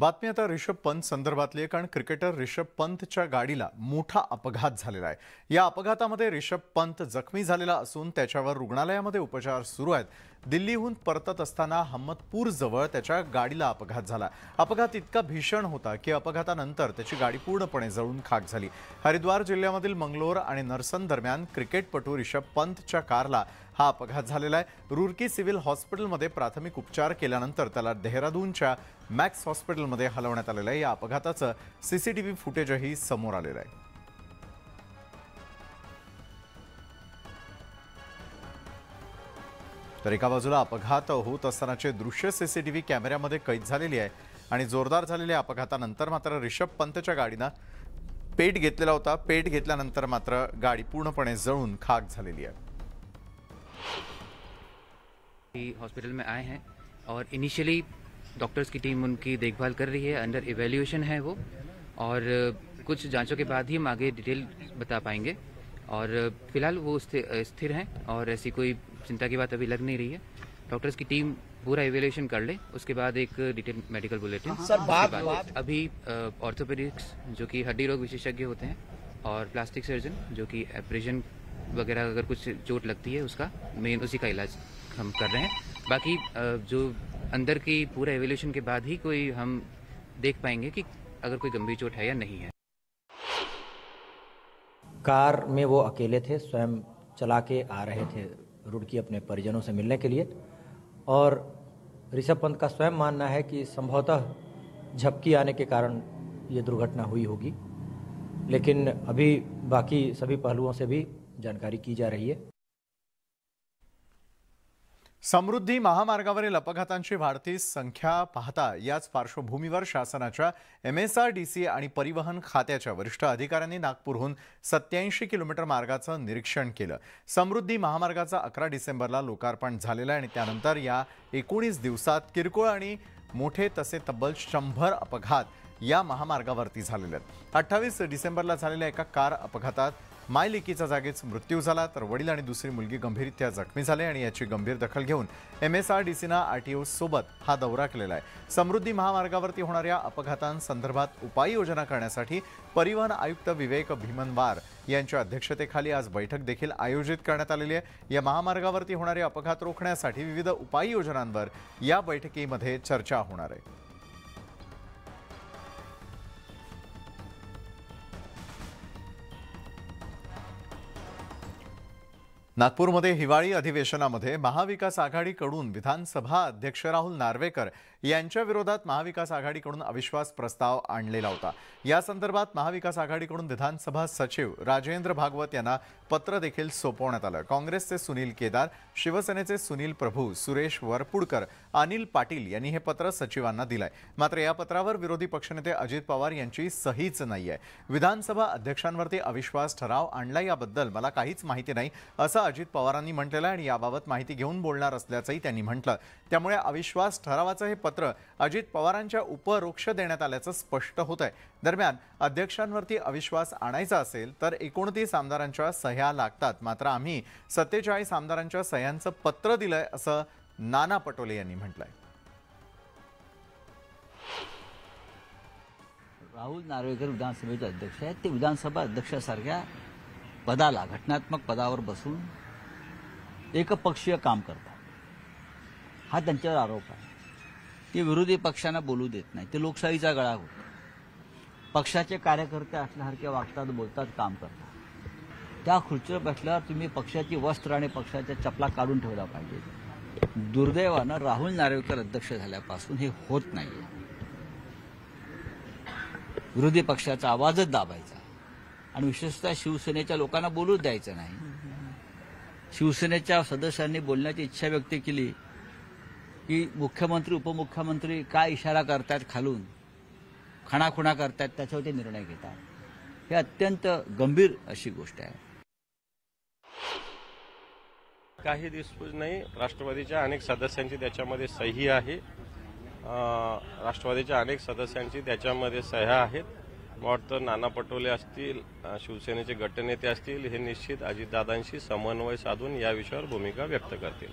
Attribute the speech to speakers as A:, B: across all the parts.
A: बातमी आता रिषभ पंत संदर्भातली आहे कारण क्रिकेटर ऋषभ पंतच्या गाडीला मोठा अपघात झालेला आहे या अपघातामध्ये रिषभ पंत जखमी झालेला असून त्याच्यावर रुग्णालयामध्ये उपचार सुरू आहेत दिल्लीहून परतत असताना जवळ त्याच्या गाडीला अपघात झाला अपघात इतका भीषण होता की अपघातानंतर त्याची गाडी पूर्णपणे जळून खाक झाली हरिद्वार जिल्ह्यामधील मंगलोर आणि नरसन दरम्यान क्रिकेटपटू रिषभ पंतच्या कारला हा अपघात झालेला आहे रुरकी सिव्हिल हॉस्पिटलमध्ये प्राथमिक उपचार केल्यानंतर त्याला देहरादूनच्या मॅक्स हॉस्पिटलमध्ये हलवण्यात आलेलं आहे या अपघाताचं सीसीटीव्ही फुटेजही समोर आलेलं आहे तर एका बाजूला अपघात होत असतानाचे दृश्य सीसीटीव्ही कॅमेऱ्यामध्ये कैद झालेली आहे आणि जोरदार झालेल्या अपघातानंतर मात्र रिषभ पंतच्या गाडीनं पेट घेतलेला होता पेट घेतल्यानंतर मात्र गाडी पूर्णपणे जळून खाक झालेली आहे
B: हॉस्पिटल में आए हैं और इनिशियली डॉक्टर्स की टीम उनकी देखभाल कर रही है अंडर इवेल्यूएशन है वो और कुछ जांचों के बाद ही हम आगे डिटेल बता पाएंगे और फिलहाल वो स्थिर हैं और ऐसी कोई चिंता की बात अभी लग नहीं रही है डॉक्टर्स की टीम पूरा इवेल्यूशन कर ले उसके बाद एक डिटेल मेडिकल बुलेटिन सर बात, बात अभी ऑर्थोपेडिक्स जो कि हड्डी रोग विशेषज्ञ होते हैं और प्लास्टिक सर्जन जो कि ऑपरेशन वगैरह अगर कुछ चोट लगती है उसका मेन उसी का इलाज हम कर रहे हैं बाकी जो अंदर की पूरा एवेल्यूशन के बाद ही कोई हम देख पाएंगे कि अगर कोई गंभीर चोट है या नहीं है कार में वो अकेले थे स्वयं चला के आ रहे थे रुड़की अपने परिजनों से मिलने के लिए और ऋषभ पंत का स्वयं मानना है कि संभवतः झपकी आने के कारण ये दुर्घटना हुई होगी लेकिन अभी बाकी
A: सभी पहलुओं से भी जानकारी की जा रही है समृद्धी महामार्गावरील अपघातांची वाढती संख्या पाहता याच पार्श्वभूमीवर शासनाच्या M S R D C आणि परिवहन खात्याच्या वरिष्ठ अधिकाऱ्यांनी नागपूरहून सत्याऐंशी किलोमीटर मार्गाचं निरीक्षण केलं समृद्धी महामार्गाचा अकरा डिसेंबरला लोकार्पण झालेला आणि त्यानंतर या एकोणीस दिवसात किरकोळ आणि मोठे तसे तब्बल शंभर अपघात या महामार्गावरती झालेले आहेत अठ्ठावीस डिसेंबरला झालेल्या एका कार अपघातात मायलिकीचा जागीच मृत्यू झाला तर वडील आणि दुसरी मुलगी गंभीररित्या जखमी झाले आणि याची गंभीर दखल घेऊन एम एस आर डी सीनं आर टी ओसोबत हा दौरा केलेला आहे समृद्धी महामार्गावरती होणाऱ्या अपघातांसंदर्भात उपाययोजना करण्यासाठी परिवहन आयुक्त विवेक भीमनवार यांच्या अध्यक्षतेखाली आज बैठक देखील आयोजित करण्यात आलेली आहे या महामार्गावरती होणारे अपघात रोखण्यासाठी विविध उपाययोजनांवर या बैठकीमध्ये चर्चा होणार आहे नागपूरमध्ये हिवाळी अधिवेशनामध्ये महाविकास आघाडीकडून विधानसभा अध्यक्ष राहुल नार्वेकर यांच्या विरोधात महाविकास आघाडीकडून अविश्वास प्रस्ताव आणलेला होता या संदर्भात महाविकास आघाडीकडून विधानसभा सचिव राजेंद्र भागवत यांना पत्र देखील सोपवण्यात आलं काँग्रेसचे सुनील केदार शिवसेनेचे सुनील प्रभू सुरेश वरपुडकर अनिल पाटील यांनी हे पत्र सचिवांना दिलंय मात्र या पत्रावर विरोधी पक्षनेते अजित पवार यांची सहीच नाहीये विधानसभा अध्यक्षांवरती अविश्वास ठराव आणला याबद्दल मला काहीच माहिती नाही असं अजित पवारांनी म्हटलेलं आणि याबाबत माहिती घेऊन बोलणार असल्याचंही त्यांनी म्हटलं त्यामुळे अविश्वास ठरावाचं हे पत्र अजित पवारांच्या उपरोक्ष देण्यात आल्याचं स्पष्ट होत आहे दरम्यान अध्यक्षांवरती अविश्वास आणायचा असेल तर एकोणतीस आमदारांच्या सह्या लागतात मात्र आम्ही सत्तेचाळीस आमदारांच्या सह्यांचं पत्र दिलंय असं नाना पटोले यांनी म्हटलंय
B: राहुल नार्वेकर विधानसभेचे अध्यक्ष आहेत ते विधानसभा अध्यक्षासारख्या पदाला घटनात्मक पदावर बसून एकपक्षीय काम करतात हा त्यांच्यावर आरोप आहे ते विरोधी पक्षांना बोलू देत नाही ते लोकशाहीचा गळा होत पक्षाचे कार्यकर्ते असल्यासारखे वागतात बोलतात काम करतात त्या खुर्चीवर बसल्यावर तुम्ही पक्षाची वस्त्र आणि पक्षाच्या चपला काढून ठेवला पाहिजे दुर्दैवानं राहुल नार्वेकर अध्यक्ष झाल्यापासून हे होत नाही विरोधी पक्षाचा आवाजच दाबायचा आणि विशेषतः शिवसेनेच्या लोकांना बोलूच द्यायचं नाही शिवसेनेच्या सदस्यांनी बोलण्याची इच्छा व्यक्त केली की मुख्यमंत्री उपमुख्यमंत्री काय इशारा करतात खालून खणाखुणा करतात त्याच्यावर ते निर्णय घेतात हे अत्यंत गंभीर अशी गोष्ट आहे काही दिवस नाही
C: राष्ट्रवादीच्या अनेक सदस्यांची त्याच्यामध्ये सही आहे राष्ट्रवादीच्या अनेक सदस्यांची त्याच्यामध्ये सह्या आहेत मला वाटतं नाना पटोले असतील शिवसेनेचे गटनेते असतील हे निश्चित अजितदादांशी समन्वय साधून या विषयावर भूमिका व्यक्त करतील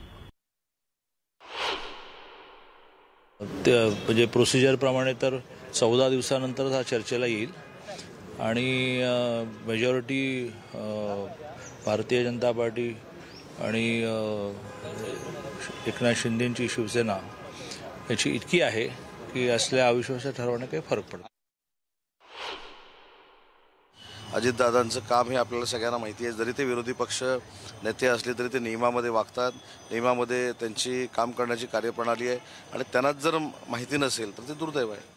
B: म्हणजे प्रोसिजरप्रमाणे तर चौदा दिवसानंतरच हा चर्चेला येईल आणि मेजॉरिटी भारतीय जनता पार्टी आणि एकनाथ शिंदेंची शिवसेना याची इतकी आहे की असल्या अविश्वासात ठरवणं काही फरक पडतो
C: अजितदादांचं काम हे आपल्याला सगळ्यांना माहिती आहे जरी ते विरोधी पक्ष नेते असले तरी ते नियमामध्ये वागतात नियमामध्ये त्यांची काम करण्याची कार्यप्रणाली आहे आणि त्यांनाच जर माहिती नसेल तर ते दुर्दैव आहे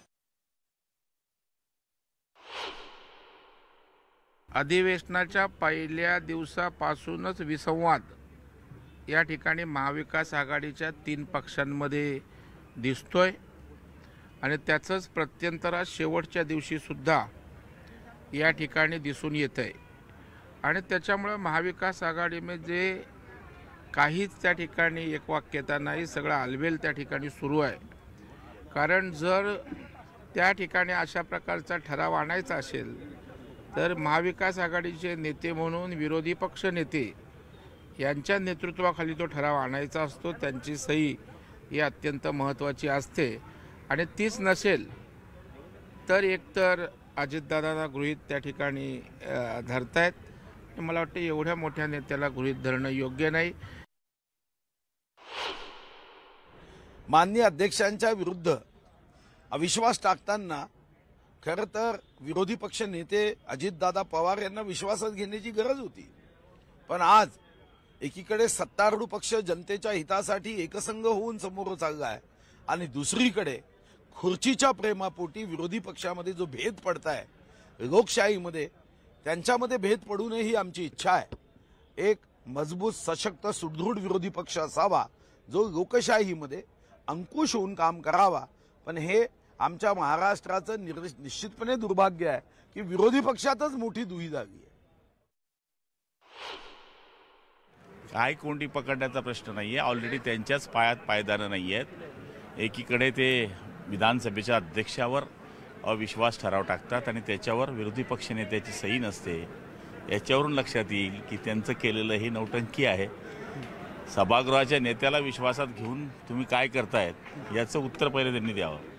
C: अधिवेशनाच्या पहिल्या दिवसापासूनच विसंवाद या ठिकाणी महाविकास आघाडीच्या तीन पक्षांमध्ये दिसतोय आणि त्याचंच प्रत्यंतरा शेवटच्या दिवशीसुद्धा या ठिकाणी दिसून येत आहे आणि त्याच्यामुळं महाविकास आघाडीमध्ये काहीच त्या ठिकाणी एकवाक्यता नाही सगळं आलवेल त्या ठिकाणी सुरू आहे कारण जर त्या ठिकाणी अशा प्रकारचा ठराव आणायचा असेल तर महाविकास आघाडीचे नेते म्हणून विरोधी पक्ष नेते यांच्या नेतृत्वाखाली तो ठराव आणायचा असतो त्यांची सही ही अत्यंत महत्त्वाची असते आणि तीच नसेल तर एकतर अजितदादांना गृहित त्या ठिकाणी धरतायत मला वाटतं एवढ्या मोठ्या नेत्याला गृहित धरणं योग्य नाही मान्य अध्यक्षांच्या विरुद्ध अविश्वास टाकताना खरं तर विरोधी पक्ष नेते अजितदादा पवार यांना विश्वासात घेण्याची गरज होती पण आज एकीकडे सत्तारूढ पक्ष जनतेच्या हितासाठी एकसंघ होऊन समोर चालला आहे आणि दुसरीकडे खुर्चीच्या प्रेमापोटी विरोधी पक्षामध्ये जो भेद पडताय लोकशाहीमध्ये त्यांच्यामध्ये भेद पडू नये ही आमची इच्छा आहे एक मजबूत सशक्त सुदृढ विरोधी पक्ष असावा जो लोकशाहीमध्ये अंकुश होऊन काम करावा पण हे आमच्या महाराष्ट्राचं निश्चितपणे दुर्भाग्य आहे की विरोधी पक्षातच मोठी दुही जागी आहे
B: काय कोंडी पकडण्याचा प्रश्न नाही आहे ऑलरेडी त्यांच्याच पायात पायदानं नाही आहेत एकीकडे ते विधानसभेच्या अध्यक्षावर अविश्वास ठराव टाकतात आणि त्याच्यावर विरोधी पक्षनेत्याची सही नसते याच्यावरून लक्षात येईल की त्यांचं केलेलं हे नौटंकी आहे सभागृहाच्या नेत्याला विश्वासात घेऊन तुम्ही काय करतायत याचं उत्तर पहिले त्यांनी द्यावं